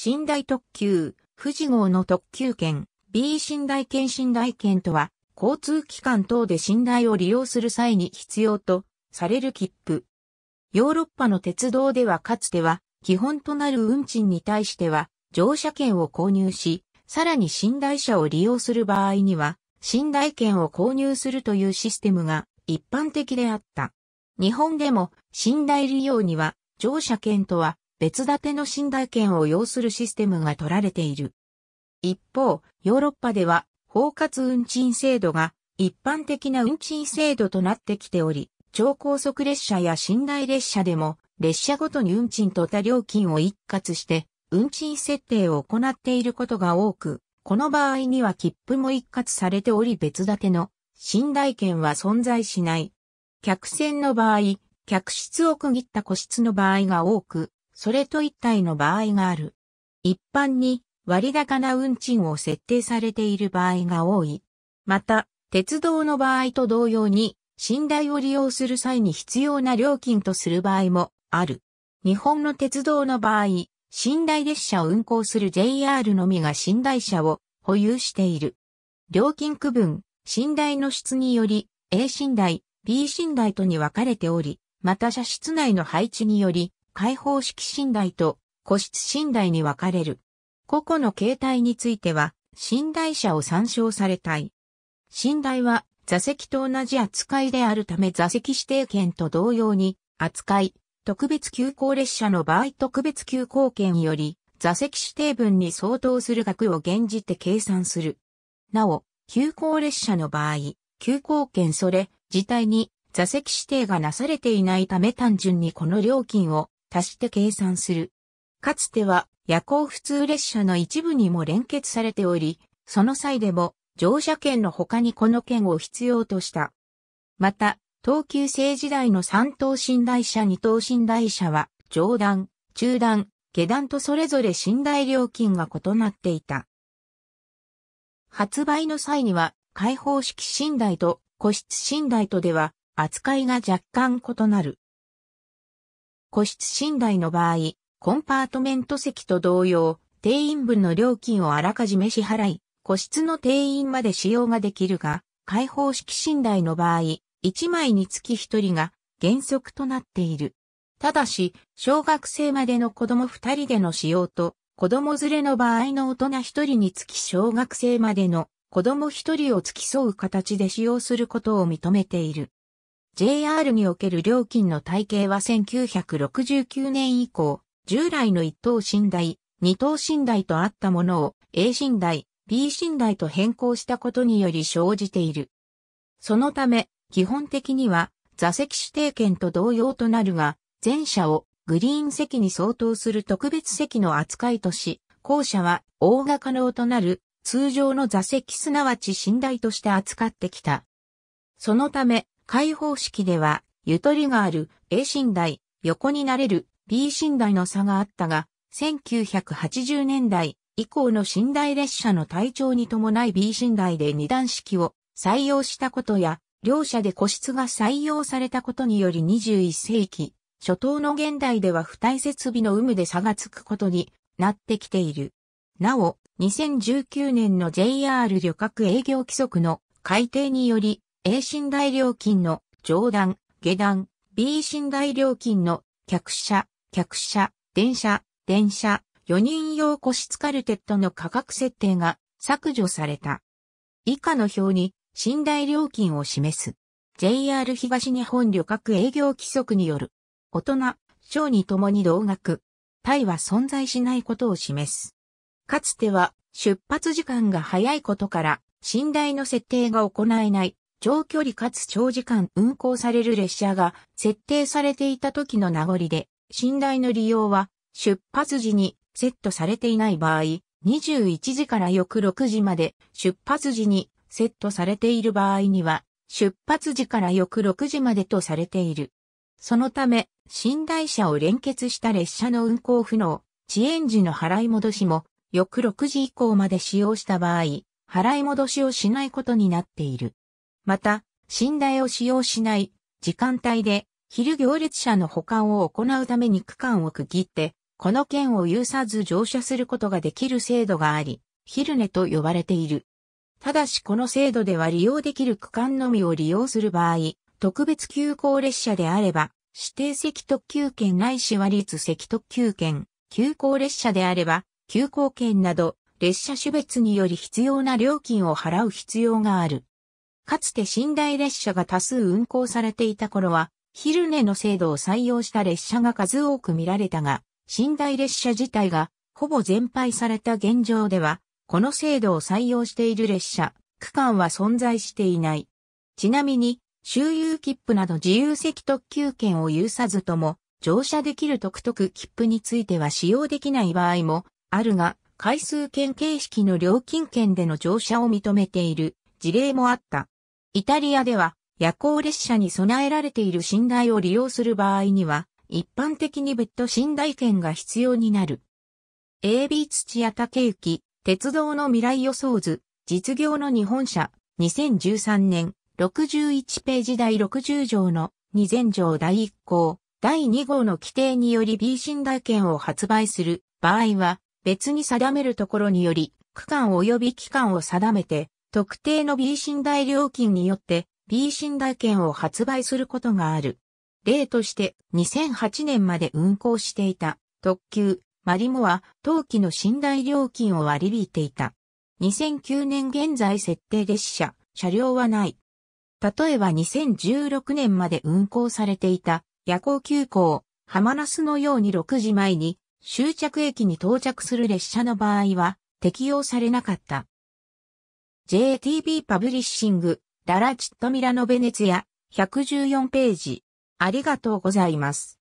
寝台特急、富士号の特急券、B 寝台券寝台券とは、交通機関等で寝台を利用する際に必要とされる切符。ヨーロッパの鉄道ではかつては、基本となる運賃に対しては、乗車券を購入し、さらに寝台車を利用する場合には、寝台券を購入するというシステムが一般的であった。日本でも寝台利用には乗車券とは別立ての信頼権を要するシステムが取られている。一方、ヨーロッパでは包括運賃制度が一般的な運賃制度となってきており、超高速列車や寝台列車でも列車ごとに運賃と他料金を一括して運賃設定を行っていることが多く、この場合には切符も一括されており別立ての信頼権は存在しない。客船の場合、客室を区切った個室の場合が多く、それと一体の場合がある。一般に割高な運賃を設定されている場合が多い。また、鉄道の場合と同様に、寝台を利用する際に必要な料金とする場合もある。日本の鉄道の場合、寝台列車を運行する JR のみが寝台車を保有している。料金区分、寝台の質により、A 寝台、B 寝台とに分かれており、また車室内の配置により、開放式寝台と個室寝台に分かれる。個々の形態については、寝台車を参照されたい。寝台は座席と同じ扱いであるため座席指定券と同様に、扱い、特別急行列車の場合特別急行券より、座席指定分に相当する額を現じて計算する。なお、急行列車の場合、急行券それ自体に座席指定がなされていないため単純にこの料金を足して計算する。かつては夜行普通列車の一部にも連結されており、その際でも乗車券の他にこの券を必要とした。また、東急生時代の三等寝台車二等寝台車は上段、中段、下段とそれぞれ寝台料金が異なっていた。発売の際には開放式寝台と個室寝台とでは扱いが若干異なる。個室寝台の場合、コンパートメント席と同様、定員分の料金をあらかじめ支払い、個室の定員まで使用ができるが、開放式寝台の場合、1枚につき1人が原則となっている。ただし、小学生までの子供2人での使用と、子供連れの場合の大人1人につき小学生までの子供1人を付き添う形で使用することを認めている。JR における料金の体系は1969年以降、従来の一等寝台、二等寝台とあったものを A 寝台、B 寝台と変更したことにより生じている。そのため、基本的には座席指定券と同様となるが、前者をグリーン席に相当する特別席の扱いとし、後者は大が可能となる通常の座席すなわち寝台として扱ってきた。そのため、開放式では、ゆとりがある A 寝台、横になれる B 寝台の差があったが、1980年代以降の寝台列車の体調に伴い B 寝台で二段式を採用したことや、両者で個室が採用されたことにより21世紀、初頭の現代では付帯設備の有無で差がつくことになってきている。なお、2019年の JR 旅客営業規則の改定により、A 寝台料金の上段、下段、B 寝台料金の客車、客車、電車、電車、4人用個室カルテットの価格設定が削除された。以下の表に寝台料金を示す。JR 東日本旅客営業規則による、大人、小にともに同額、タイは存在しないことを示す。かつては出発時間が早いことから、寝台の設定が行えない長距離かつ長時間運行される列車が設定されていた時の名残で、寝台の利用は出発時にセットされていない場合、21時から翌6時まで出発時にセットされている場合には、出発時から翌6時までとされている。そのため、寝台車を連結した列車の運行不能、遅延時の払い戻しも、翌6時以降まで使用した場合、払い戻しをしないことになっている。また、寝台を使用しない時間帯で昼行列車の保管を行うために区間を区切って、この券を有さず乗車することができる制度があり、昼寝と呼ばれている。ただしこの制度では利用できる区間のみを利用する場合、特別急行列車であれば、指定席特急券ないし割率席特急券、急行列車であれば、急行券など、列車種別により必要な料金を払う必要がある。かつて寝台列車が多数運行されていた頃は、昼寝の制度を採用した列車が数多く見られたが、寝台列車自体がほぼ全廃された現状では、この制度を採用している列車、区間は存在していない。ちなみに、周遊切符など自由席特急券を有さずとも、乗車できる特特切符については使用できない場合もあるが、回数券形式の料金券での乗車を認めている事例もあった。イタリアでは夜行列車に備えられている寝台を利用する場合には、一般的に別途寝台券が必要になる。AB 土屋武之、鉄道の未来予想図、実業の日本社、2013年、61ページ第60条の2000条第1項、第2号の規定により B 寝台券を発売する場合は、別に定めるところにより、区間及び期間を定めて、特定の B 信頼料金によって B 信頼券を発売することがある。例として2008年まで運行していた特急マリモは当期の信頼料金を割り引いていた。2009年現在設定列車、車両はない。例えば2016年まで運行されていた夜行急行、浜那須のように6時前に終着駅に到着する列車の場合は適用されなかった。JTB パブリッシング、ララチットミラノベネツヤ、114ページ。ありがとうございます。